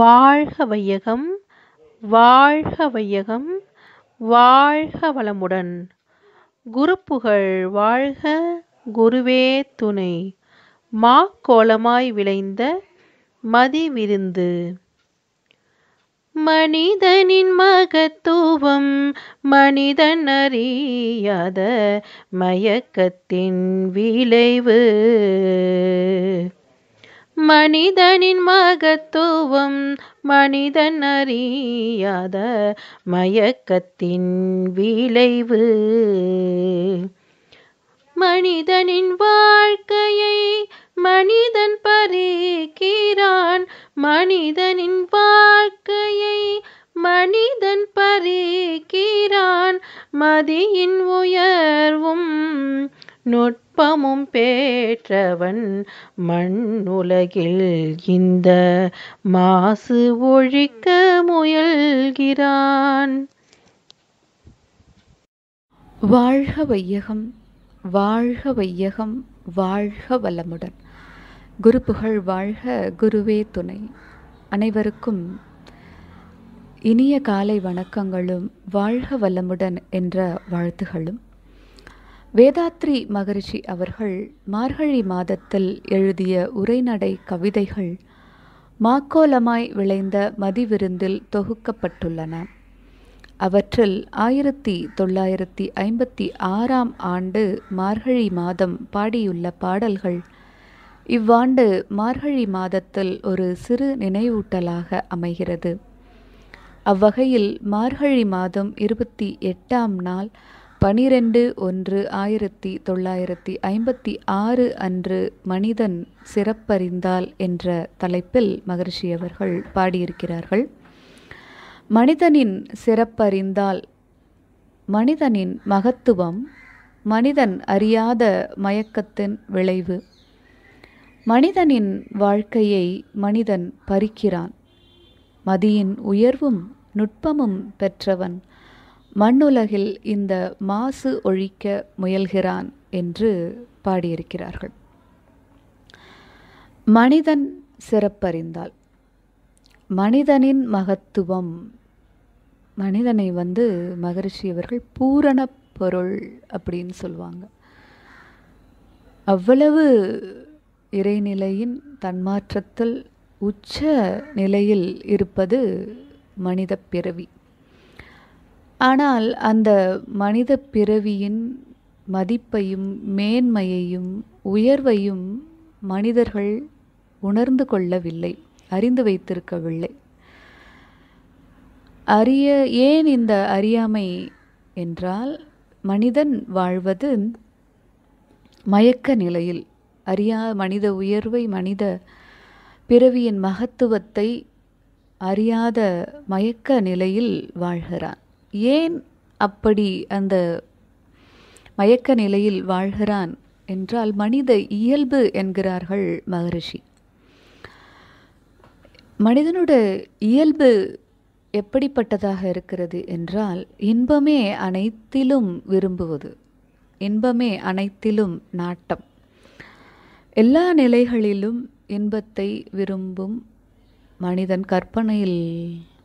வாழ்க வையகம் வாழ்க வையகம் வாழ்க வளமுடன் குருப்புகழ் வாழ்க குருவே துணை மா கோலமாய் விளைந்த மதி விருந்து மனிதனின் மகத்துவம் மனிதன் அறியாத மயக்கத்தின் விளைவு மனிதனின் மகத்துவம் மனிதன் அறியாத மயக்கத்தின் விளைவு மனிதனின் வாழ்க்கையை மனிதன் பறிக்கிறான் மனிதனின் வாழ்க்கையை மனிதன் பறிக்கிறான் மதியின் உயர்வும் நொட் அப்பமும் பேற்றவன் மண்ணுலகில் இந்த மாசு ஒழிக்க முயல்கிறான் வாழ்க வையகம் வாழ்க வையகம் வாழ்க வளமுடன் குரு புகழ் வாழ்க குருவே துணை அனைவருக்கும் இனிய காலை வணக்கங்களும் வாழ்க வளமுடன் என்ற வாழ்த்துகளும் வேதாத்ரி மகரிஷி அவர்கள் மார்கழி மாதத்தில் எழுதிய உரைநடை கவிதைகள் மாக்கோலமாய் விளைந்த மதிவிருந்தில் தொகுக்கப்பட்டுள்ளன அவற்றில் ஆயிரத்தி தொள்ளாயிரத்தி ஐம்பத்தி ஆறாம் ஆண்டு மார்கழி மாதம் பாடியுள்ள பாடல்கள் இவ்வாண்டு மார்கழி மாதத்தில் ஒரு சிறு நினைவூட்டலாக அமைகிறது அவ்வகையில் மார்கழி மாதம் இருபத்தி எட்டாம் நாள் பனிரெண்டு ஒன்று ஆயிரத்தி தொள்ளாயிரத்தி ஐம்பத்தி ஆறு அன்று மனிதன் சிறப்பறிந்தால் என்ற தலைப்பில் மகரிஷி அவர்கள் பாடியிருக்கிறார்கள் மனிதனின் சிறப்பறிந்தால் மனிதனின் மகத்துவம் மனிதன் அறியாத மயக்கத்தின் விளைவு மனிதனின் வாழ்க்கையை மனிதன் பறிக்கிறான் மதியின் உயர்வும் நுட்பமும் பெற்றவன் மண்ணுலகில் இந்த மாசு ஒழிக்க முயல்கிறான் என்று பாடியிருக்கிறார்கள் மனிதன் சிறப்பறிந்தால் மனிதனின் மகத்துவம் மனிதனை வந்து மகரிஷி அவர்கள் பூரண பொருள் அப்படின்னு சொல்லுவாங்க அவ்வளவு இறைநிலையின் தன்மாற்றத்தில் உச்ச நிலையில் இருப்பது மனித பிறவி ஆனால் அந்த மனித பிறவியின் மதிப்பையும் மேன்மையையும் உயர்வையும் மனிதர்கள் உணர்ந்து கொள்ளவில்லை அறிந்து வைத்திருக்கவில்லை அறிய ஏன் இந்த அறியாமை என்றால் மனிதன் வாழ்வது மயக்க நிலையில் அறியா மனித உயர்வை மனித பிறவியின் மகத்துவத்தை அறியாத மயக்க நிலையில் வாழ்கிறான் ஏன் அப்படி அந்த மயக்க நிலையில் வாழ்கிறான் என்றால் மனித இயல்பு என்கிறார்கள் மகரிஷி மனிதனோட இயல்பு எப்படிப்பட்டதாக இருக்கிறது என்றால் இன்பமே அனைத்திலும் விரும்புவது இன்பமே அனைத்திலும் நாட்டம் எல்லா நிலைகளிலும் இன்பத்தை விரும்பும் மனிதன் கற்பனையில்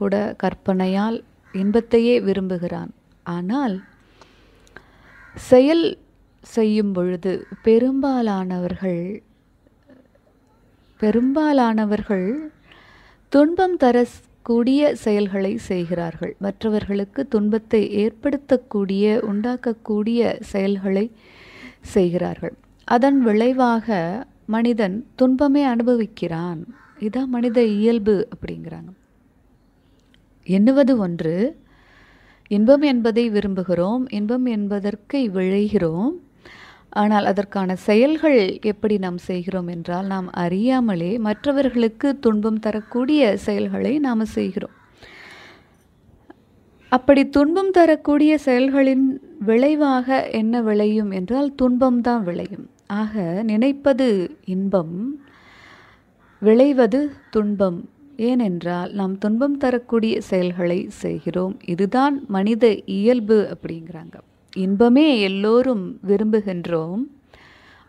கூட கற்பனையால் இன்பத்தையே விரும்புகிறான் ஆனால் செயல் செய்யும் பொழுது பெரும்பாலானவர்கள் பெரும்பாலானவர்கள் துன்பம் தரக்கூடிய செயல்களை செய்கிறார்கள் மற்றவர்களுக்கு துன்பத்தை ஏற்படுத்தக்கூடிய உண்டாக்கக்கூடிய செயல்களை செய்கிறார்கள் அதன் விளைவாக மனிதன் துன்பமே அனுபவிக்கிறான் இதான் மனித இயல்பு அப்படிங்கிறாங்க எண்ணுவது ஒன்று இன்பம் என்பதை விரும்புகிறோம் இன்பம் என்பதற்கு விழைகிறோம் ஆனால் அதற்கான செயல்கள் எப்படி நாம் செய்கிறோம் என்றால் நாம் அறியாமலே மற்றவர்களுக்கு துன்பம் தரக்கூடிய செயல்களை நாம் செய்கிறோம் அப்படி துன்பம் தரக்கூடிய செயல்களின் விளைவாக என்ன விளையும் என்றால் துன்பம் தான் விளையும் ஆக நினைப்பது இன்பம் விளைவது துன்பம் ஏனென்றால் நாம் துன்பம் தரக்கூடிய செயல்களை செய்கிறோம் இதுதான் மனித இயல்பு அப்படிங்கிறாங்க இன்பமே எல்லோரும் விரும்புகின்றோம்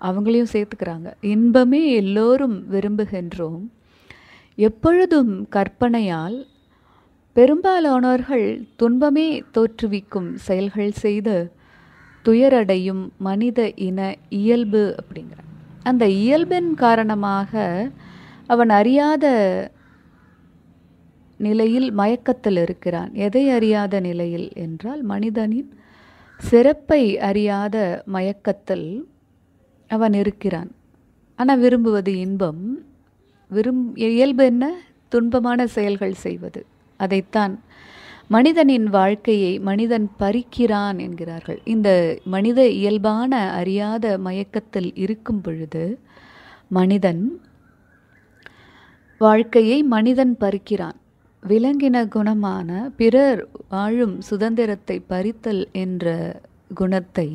அவங்களையும் சேர்த்துக்கிறாங்க இன்பமே எல்லோரும் விரும்புகின்றோம் எப்பொழுதும் கற்பனையால் பெரும்பாலானோர்கள் துன்பமே தோற்றுவிக்கும் செயல்கள் செய்து துயரடையும் மனித இன இயல்பு அப்படிங்கிறாங்க அந்த இயல்பின் காரணமாக அவன் அறியாத நிலையில் மயக்கத்தில் இருக்கிறான் எதை அறியாத நிலையில் என்றால் மனிதனின் சிறப்பை அறியாத மயக்கத்தில் அவன் இருக்கிறான் ஆனால் விரும்புவது இன்பம் விரும் இயல்பு என்ன துன்பமான செயல்கள் செய்வது அதைத்தான் மனிதனின் வாழ்க்கையை மனிதன் பறிக்கிறான் என்கிறார்கள் இந்த மனித இயல்பான அறியாத மயக்கத்தில் இருக்கும் பொழுது மனிதன் வாழ்க்கையை மனிதன் பறிக்கிறான் விலங்கின குணமான பிறர் வாழும் சுதந்திரத்தை பறித்தல் என்ற குணத்தை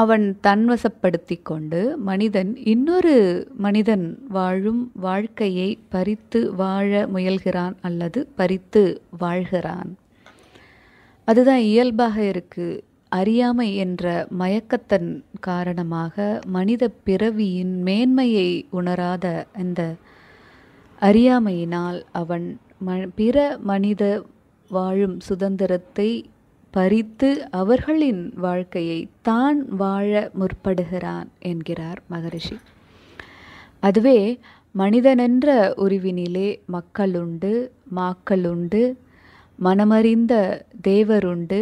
அவன் தன்வசப்படுத்தி கொண்டு மனிதன் இன்னொரு மனிதன் வாழும் வாழ்க்கையை பறித்து வாழ முயல்கிறான் அல்லது பறித்து வாழ்கிறான் அதுதான் இயல்பாக இருக்கு அறியாமை என்ற மயக்கத்தன் காரணமாக மனித பிறவியின் மேன்மையை உணராத இந்த அறியாமையினால் அவன் ம பிற மனித வாழும் சுதந்திரத்தை பறித்து அவர்களின் வாழ்க்கையை தான் வாழ முற்படுகிறான் என்கிறார் மகரிஷி அதுவே மனிதனென்ற உருவினிலே மக்களுண்டு மாக்களுண்டு மனமறிந்த தேவருண்டு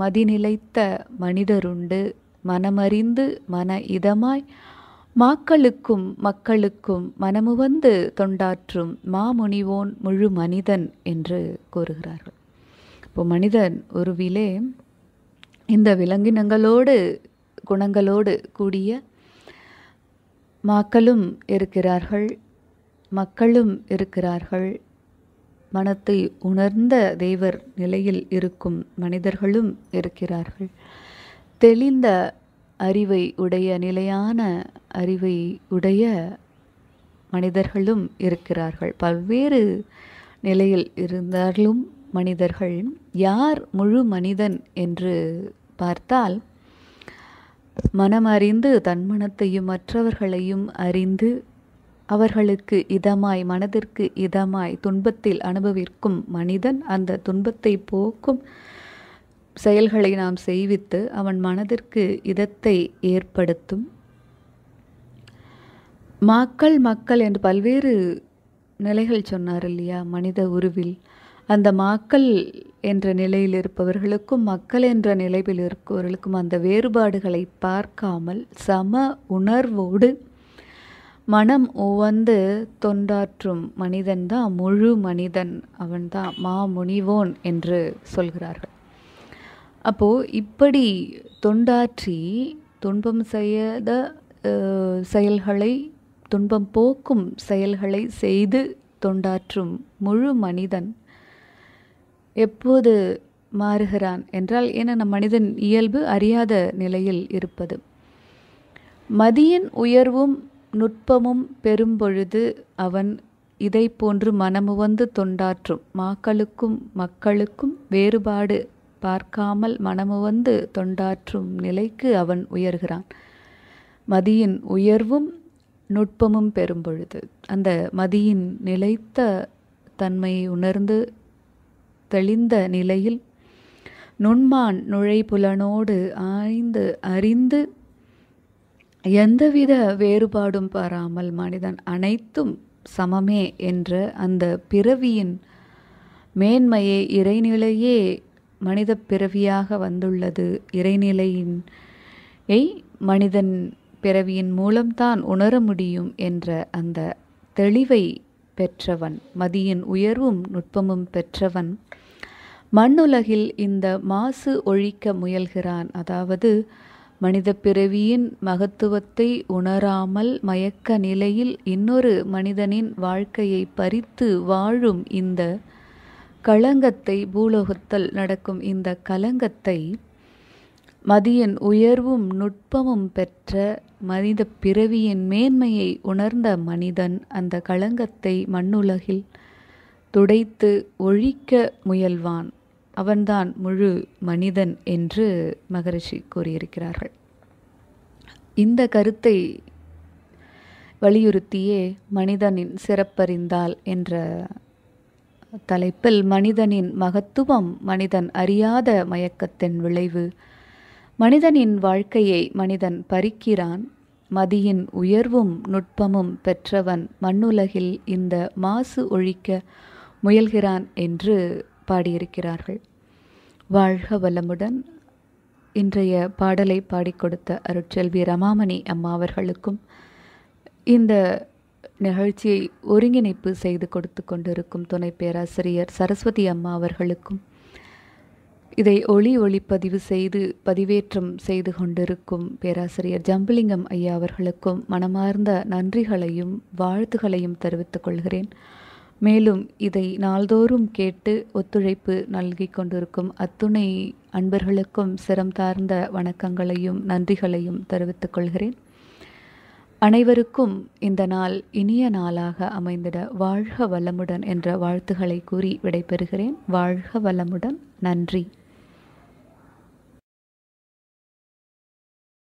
மதிநிலைத்த மனிதருண்டு மனமறிந்து மன இதமாய் மாக்களுக்கும் மக்களுக்கும் மனமுவந்து தொண்டாற்றும் மாமுனிவோன் முழு மனிதன் என்று கூறுகிறார்கள் இப்போ மனிதன் உருவிலே இந்த விலங்கினங்களோடு குணங்களோடு கூடிய மாக்களும் இருக்கிறார்கள் மக்களும் இருக்கிறார்கள் மனத்தை உணர்ந்த தெய்வர் நிலையில் இருக்கும் மனிதர்களும் இருக்கிறார்கள் தெளிந்த அறிவை உடைய நிலையான அறிவை உடைய மனிதர்களும் இருக்கிறார்கள் பல்வேறு நிலையில் இருந்தாலும் மனிதர்கள் யார் முழு மனிதன் என்று பார்த்தால் அறிந்து தன் மனத்தையும் மற்றவர்களையும் அறிந்து அவர்களுக்கு இதமாய் மனதிற்கு இதமாய் துன்பத்தில் அனுபவிக்கும் மனிதன் அந்த துன்பத்தை போக்கும் செயல்களை நாம் செய்வித்து அவன் மனதிற்கு இதத்தை ஏற்படுத்தும் மக்கள் மக்கள் என்று பல்வேறு நிலைகள் சொன்னார் இல்லையா மனித உருவில் அந்த மாக்கள் என்ற நிலையில் இருப்பவர்களுக்கும் மக்கள் என்ற நிலையில் இருப்பவர்களுக்கும் அந்த வேறுபாடுகளை பார்க்காமல் சம உணர்வோடு மனம் உவந்து தொண்டாற்றும் மனிதன்தான் முழு மனிதன் அவன்தான் மாமுனிவோன் என்று சொல்கிறார்கள் அப்போது இப்படி தொண்டாற்றி துன்பம் செய்யாத செயல்களை துன்பம் போக்கும் செயல்களை செய்து தொண்டாற்றும் முழு மனிதன் எப்போது மாறுகிறான் என்றால் ஏன்னா நம் மனிதன் இயல்பு அறியாத நிலையில் இருப்பது மதியின் உயர்வும் நுட்பமும் பொழுது அவன் இதை போன்று மனமுவந்து தொண்டாற்றும் மாக்களுக்கும் மக்களுக்கும் வேறுபாடு பார்க்காமல் மனமுவந்து தொண்டாற்றும் நிலைக்கு அவன் உயர்கிறான் மதியின் உயர்வும் நுட்பமும் பெறும் பொழுது அந்த மதியின் நிலைத்த தன்மையை உணர்ந்து தெளிந்த நிலையில் நுண்மான் நுழைப்புலனோடு ஆய்ந்து அறிந்து எந்தவித வேறுபாடும் பாராமல் மனிதன் அனைத்தும் சமமே என்ற அந்த பிறவியின் மேன்மையை இறைநிலையே மனித பிறவியாக வந்துள்ளது இறைநிலையின் எய் மனிதன் பிறவியின் மூலம்தான் உணர முடியும் என்ற அந்த தெளிவை பெற்றவன் மதியின் உயர்வும் நுட்பமும் பெற்றவன் மண்ணுலகில் இந்த மாசு ஒழிக்க முயல்கிறான் அதாவது மனித பிறவியின் மகத்துவத்தை உணராமல் மயக்க நிலையில் இன்னொரு மனிதனின் வாழ்க்கையை பறித்து வாழும் இந்த களங்கத்தை பூலோகத்தில் நடக்கும் இந்த கலங்கத்தை மதியன் உயர்வும் நுட்பமும் பெற்ற மனித பிறவியின் மேன்மையை உணர்ந்த மனிதன் அந்த களங்கத்தை மண்ணுலகில் துடைத்து ஒழிக்க முயல்வான் அவன்தான் முழு மனிதன் என்று மகரிஷி கூறியிருக்கிறார்கள் இந்த கருத்தை வலியுறுத்தியே மனிதனின் சிறப்பறிந்தால் என்ற தலைப்பில் மனிதனின் மகத்துவம் மனிதன் அறியாத மயக்கத்தின் விளைவு மனிதனின் வாழ்க்கையை மனிதன் பறிக்கிறான் மதியின் உயர்வும் நுட்பமும் பெற்றவன் மண்ணுலகில் இந்த மாசு ஒழிக்க முயல்கிறான் என்று பாடியிருக்கிறார்கள் வாழ்க வளமுடன் இன்றைய பாடலை பாடிக்கொடுத்த அருட்செல்வி ரமாமணி அம்மா அவர்களுக்கும் இந்த நிகழ்ச்சியை ஒருங்கிணைப்பு செய்து கொடுத்து கொண்டிருக்கும் துணை பேராசிரியர் சரஸ்வதி அம்மா அவர்களுக்கும் இதை ஒளி ஒளிப்பதிவு செய்து பதிவேற்றம் செய்து கொண்டிருக்கும் பேராசிரியர் ஜம்புலிங்கம் ஐயா அவர்களுக்கும் மனமார்ந்த நன்றிகளையும் வாழ்த்துகளையும் தெரிவித்துக் கொள்கிறேன் மேலும் இதை நாள்தோறும் கேட்டு ஒத்துழைப்பு நல்கி கொண்டிருக்கும் அத்துணை அன்பர்களுக்கும் சிரம் தார்ந்த வணக்கங்களையும் நன்றிகளையும் தெரிவித்துக் கொள்கிறேன் அனைவருக்கும் இந்த நாள் இனிய நாளாக அமைந்திட வாழ்க வளமுடன் என்ற வாழ்த்துக்களை கூறி விடைபெறுகிறேன் வாழ்க வளமுடன் நன்றி